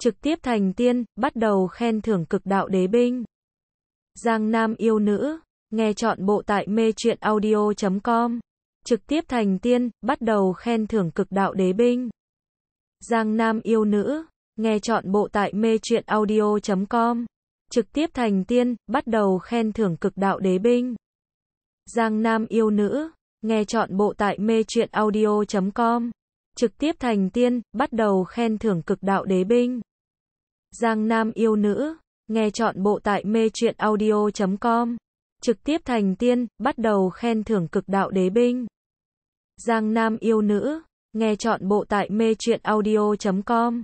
trực tiếp thành tiên, bắt đầu khen thưởng cực đạo đế binh. Giang Nam yêu nữ, nghe chọn bộ tại mê truyện audio.com. Trực tiếp thành tiên, bắt đầu khen thưởng cực đạo đế binh. Giang Nam yêu nữ, nghe chọn bộ tại mê truyện audio.com. Trực tiếp thành tiên, bắt đầu khen thưởng cực đạo đế binh. Giang Nam yêu nữ, nghe chọn bộ tại mê truyện audio.com. Trực tiếp thành tiên, bắt đầu khen thưởng cực đạo đế binh. Giang Nam yêu nữ, nghe chọn bộ tại mê truyện audio.com. Trực tiếp thành tiên, bắt đầu khen thưởng cực đạo đế binh. Giang Nam yêu nữ, nghe chọn bộ tại mê truyện audio.com.